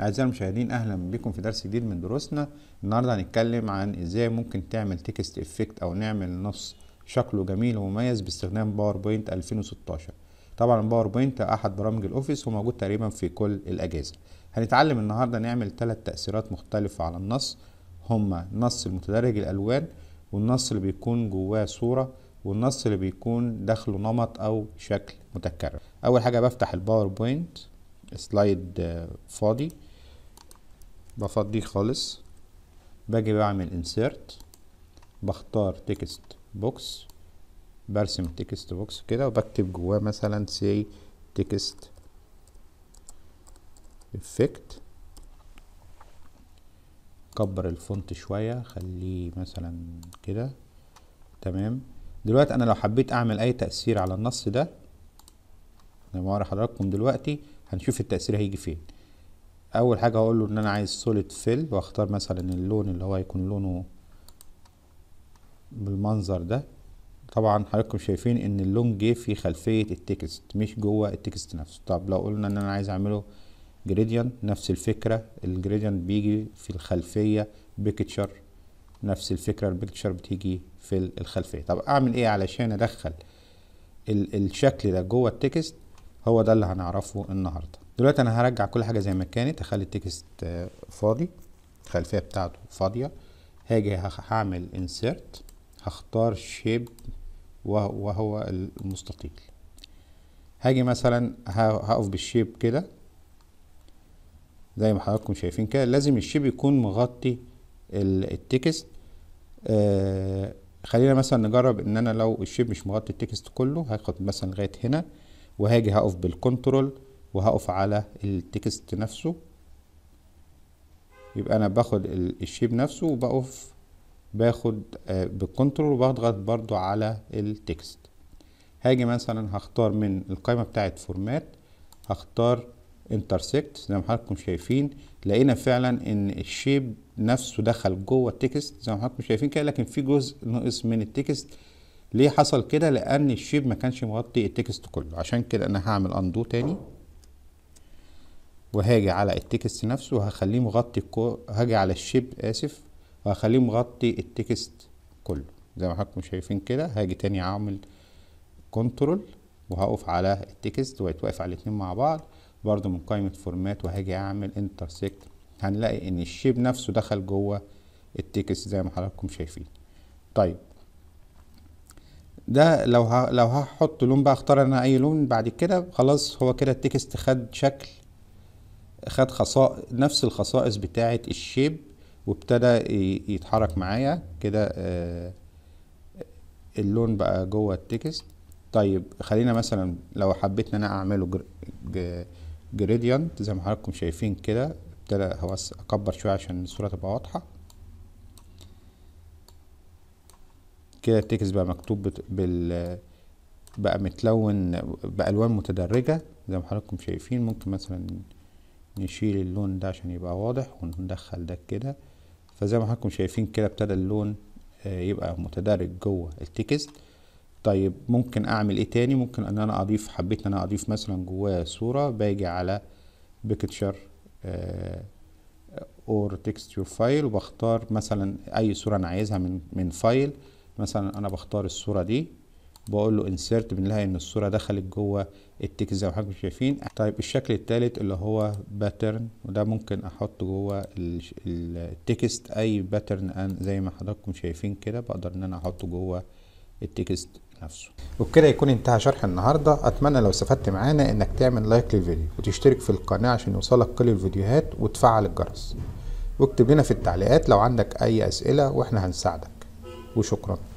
أعزائي المشاهدين أهلا بكم في درس جديد من دروسنا النهاردة هنتكلم عن إزاي ممكن تعمل تكست إفكت أو نعمل نص شكله جميل ومميز باستخدام باوربوينت 2016 طبعا باوربوينت أحد برامج الأوفيس وموجود تقريبا في كل الأجهزة هنتعلم النهاردة نعمل ثلاث تأثيرات مختلفة على النص هما نص المتدرج الألوان والنص اللي بيكون جواه صورة والنص اللي بيكون داخله نمط أو شكل متكرر أول حاجة بفتح الباوربوينت سلايد آه، فاضي بفضيه خالص باجي بعمل انسيرت بختار تكست بوكس برسم تكست بوكس كده وبكتب جواه مثلا سي تكست افكت كبر الفونت شوية خليه مثلا كده تمام دلوقتي انا لو حبيت اعمل اي تأثير على النص ده زي ما حضراتكم دلوقتي هنشوف التأثير هيجي فين اول حاجه هقول له ان انا عايز سوليد فيل واختار مثلا اللون اللي هو هيكون لونه بالمنظر ده طبعا حضراتكم شايفين ان اللون جه في خلفيه التكست مش جوه التكست نفسه طب لو قلنا ان انا عايز اعمله جريديان نفس الفكره الجريديان بيجي في الخلفيه بيكتشر نفس الفكره البيكتشر بتيجي في الخلفيه طب اعمل ايه علشان ادخل الشكل ده جوه التكست هو ده اللي هنعرفه النهارده دلوقتي انا هرجع كل حاجه زي ما كانت هخلي التكست فاضي الخلفيه بتاعته فاضيه هاجي هعمل انسيرت هختار شيب وهو المستطيل هاجي مثلا هقف بالشيب كده زي ما حضراتكم شايفين كده لازم الشيب يكون مغطي التكست آه خلينا مثلا نجرب ان انا لو الشيب مش مغطي التكست كله هاخد مثلا لغايه هنا وهاجي هقف بالكنترول وهقف على التكست نفسه يبقى انا باخد الشيب نفسه وبقف باخد آه، بالكنترول وبضغط برضو على التكست هاجي مثلا هختار من القائمة بتاعت فورمات هختار انترسكت زي ما حضراتكم شايفين لقينا فعلا ان الشيب نفسه دخل جوه التكست زي ما حضراتكم شايفين كده لكن في جزء ناقص من التكست ليه حصل كده لان الشيب ما كانش مغطي التكست كله عشان كده انا هعمل اندو تاني وهاجي على التكست نفسه وهخليه مغطي الكو... هاجي على الشيب اسف وهخليه مغطي التكست كله زي ما حضراتكم شايفين كده هاجي تاني اعمل كنترول وهقف على التكست وهيتوقف على الاتنين مع بعض برضو من قائمة فورمات وهاجي اعمل انترسكت هنلاقي ان الشيب نفسه دخل جوه التكست زي ما حضراتكم شايفين طيب ده لو ه... لو هحط لون بقى اختار انا اي لون بعد كده خلاص هو كده التكست خد شكل خد خصائص نفس الخصائص بتاعه الشيب وابتدى يتحرك معايا كده آه، اللون بقى جوه التكست طيب خلينا مثلا لو حبيت ان انا اعمله جريديانت زي ما حضراتكم شايفين كده ابتدى هوس اكبر شويه عشان الصوره تبقى واضحه كده التكست بقى مكتوب بال بقى متلون بالوان متدرجه زي ما حضراتكم شايفين ممكن مثلا نشيل اللون ده عشان يبقى واضح وندخل ده كده فزي ما حضراتكم شايفين كده ابتدى اللون آه، يبقى متدرج جوه التكست طيب ممكن اعمل ايه تاني ممكن ان انا اضيف حبيت ان انا اضيف مثلا جواه صورة باجي على بيكتشر اور تكستشر فايل وبختار مثلا اي صورة انا عايزها من من فايل مثلا انا بختار الصورة دي بقول له انسيرت بنلاقي ان الصوره دخلت جوه التكست زي ما حضراتكم شايفين طيب الشكل الثالث اللي هو باترن وده ممكن احط جوه التكست اي باترن زي ما حضراتكم شايفين كده بقدر ان انا احطه جوه التكست نفسه وبكده يكون انتهى شرح النهارده اتمنى لو استفدت معانا انك تعمل لايك للفيديو وتشترك في القناه عشان يوصلك كل الفيديوهات وتفعل الجرس واكتب لنا في التعليقات لو عندك اي اسئله واحنا هنساعدك وشكرا